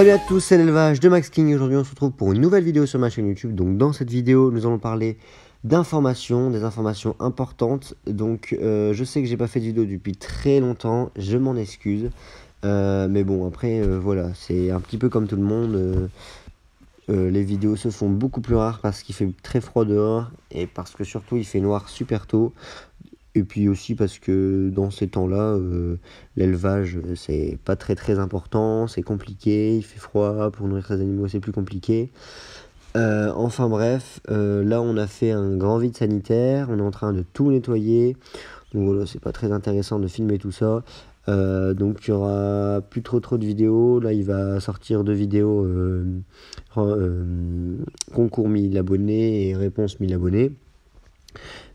Salut à tous, c'est l'élevage de Max King. Aujourd'hui, on se retrouve pour une nouvelle vidéo sur ma chaîne YouTube. Donc, dans cette vidéo, nous allons parler d'informations, des informations importantes. Donc, euh, je sais que j'ai pas fait de vidéo depuis très longtemps, je m'en excuse. Euh, mais bon, après, euh, voilà, c'est un petit peu comme tout le monde. les vidéos se font beaucoup plus rares parce qu'il fait très froid dehors et parce que surtout il fait noir super tôt. Et puis aussi parce que dans ces temps-là, euh, l'élevage, c'est pas très très important, c'est compliqué, il fait froid, pour nourrir les animaux, c'est plus compliqué. Euh, enfin bref, euh, là on a fait un grand vide sanitaire, on est en train de tout nettoyer. Donc voilà, c'est pas très intéressant de filmer tout ça. donc il y aura plus trop trop de vidéos. Là il va sortir deux vidéos concours 1000 abonnés et réponse 1000 abonnés.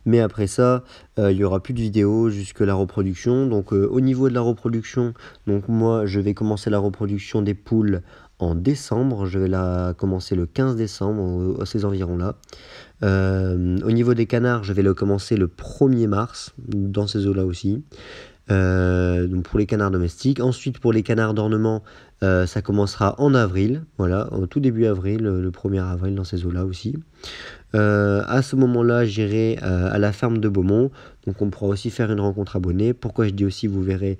Mais après ça, euh, il y aura plus de vidéos jusque la reproduction. Donc euh, au niveau de la reproduction, donc moi je vais commencer la reproduction des poules en décembre. Je vais la commencer le 15 décembre, à ces environs-là. Euh, au niveau des canards, je vais le commencer le 1er mars, dans ces eaux-là aussi. Euh, donc pour les canards domestiques. Ensuite, pour les canards d'ornement, euh, ça commencera en avril, voilà, au tout début avril, euh, le 1er avril dans ces eaux-là aussi. à ce moment-là, j'irai à la ferme de Beaumont, donc on pourra aussi faire une rencontre abonnée. Pourquoi je dis aussi, vous verrez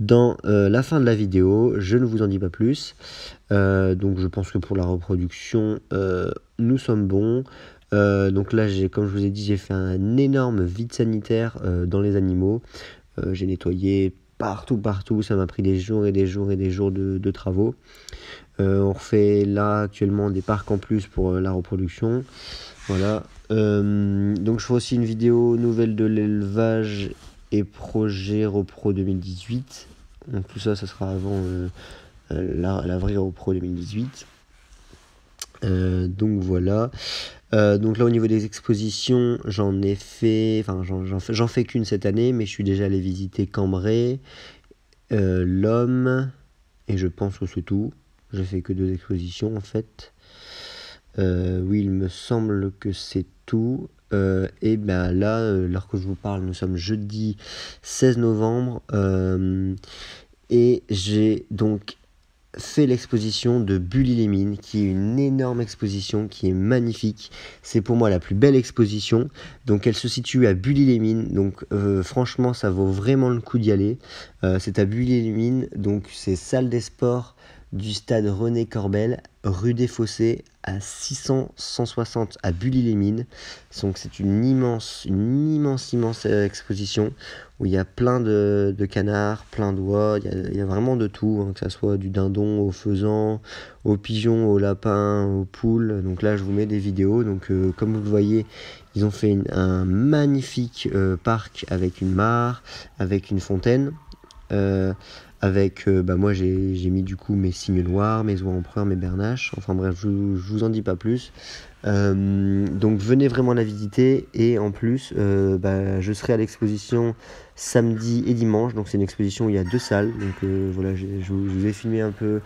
dans la fin de la vidéo, je ne vous en dis pas plus. donc je pense que pour la reproduction, nous sommes bons. donc là, comme je vous ai dit, j'ai fait un énorme vide sanitaire dans les animaux. Euh, j'ai nettoyé partout, partout. Ça m'a pris des jours et des jours et des jours de, travaux. Euh, on refait là actuellement des parcs en plus pour euh, la reproduction. Voilà. donc je fais aussi une vidéo nouvelle de l'élevage et projet repro 2018. Donc tout ça, ça sera avant la, la vraie repro 2018. Euh, donc voilà. Euh, donc là au niveau des expositions, j'en ai fait, enfin j'en fais, qu'une cette année, mais je suis déjà allé visiter Cambrai, euh, L'Homme, et je pense que c'est tout. J'ai fait que deux expositions en fait. oui, il me semble que c'est tout. et ben là, alors que je vous parle, nous sommes jeudi 16 novembre. et j'ai donc c'est l'exposition de Bully Mines qui est une énorme exposition, qui est magnifique. C'est pour moi la plus belle exposition. Donc elle se situe à Bully les Mines. Donc euh, franchement, ça vaut vraiment le coup d'y aller. Euh, c'est à Bully les Mines, donc c'est salle des sports du stade René Corbel, rue des Fossés, à 660 à Bully-les-Mines. Donc c'est une immense, une immense, immense euh, exposition où il y a plein de, canards, plein d'oies, il y, a, vraiment de tout, hein, que ce soit du dindon au faisan, aux pigeons, au lapins, aux poules. Donc là je vous mets des vidéos. Donc euh, comme vous le voyez, ils ont fait un magnifique euh, parc avec une mare, avec une fontaine. Euh, avec, euh, bah, moi j'ai mis du coup mes signes noirs, mes oies empereurs, mes bernaches, enfin bref, je, je vous en dis pas plus. Euh, donc venez vraiment la visiter et en plus bah, je serai à l'exposition samedi et dimanche, donc c'est une exposition où il y a deux salles, donc voilà, je, je vous ai filmé un peu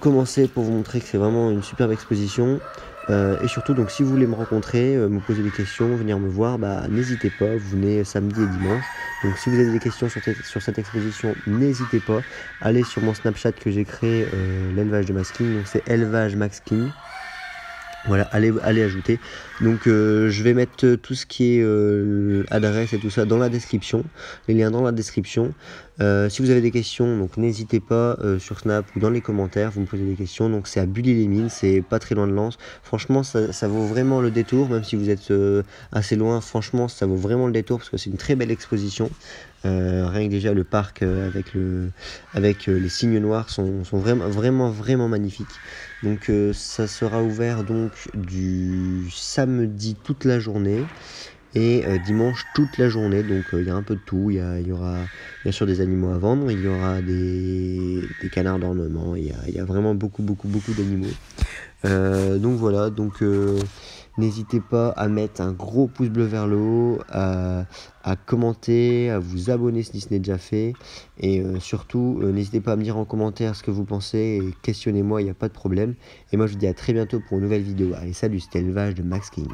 commencer pour vous montrer que c'est vraiment une superbe exposition. Euh, et surtout, donc, si vous voulez me rencontrer, euh, me poser des questions, venir me voir, bah, n'hésitez pas, vous venez samedi et dimanche. Donc, si vous avez des questions sur, cette exposition, n'hésitez pas. Allez sur mon Snapchat que j'ai créé, euh, l'élevage de Masking, donc c'est élevage maxkin voilà, allez, allez ajouter. Donc euh, je vais mettre euh, tout ce qui est euh, adresse et tout ça dans la description, les liens dans la description. si vous avez des questions, donc n'hésitez pas sur Snap ou dans les commentaires, vous me posez des questions. Donc c'est à Bully les Mines, c'est pas très loin de Lens. Franchement, ça, ça, vaut vraiment le détour, même si vous êtes assez loin. Franchement, ça vaut vraiment le détour parce que c'est une très belle exposition. Euh, rien que déjà le parc euh, avec, le, avec euh, les signes noirs sont, vraiment, vraiment, vraiment magnifiques. Donc ça sera ouvert donc du samedi toute la journée et dimanche toute la journée. Donc il y a un peu de tout. Il y, aura bien sûr des animaux à vendre, il y aura des, canards d'ornement, il, il, y a vraiment beaucoup, beaucoup, beaucoup d'animaux. donc voilà, donc N'hésitez pas à mettre un gros pouce bleu vers le haut, à, commenter, à vous abonner si ce n'est déjà fait. Et euh, surtout, euh, n'hésitez pas à me dire en commentaire ce que vous pensez et questionnez-moi, il n'y a pas de problème. Et moi, je vous dis à très bientôt pour une nouvelle vidéo. Allez, salut, c'était Élevage de Max King.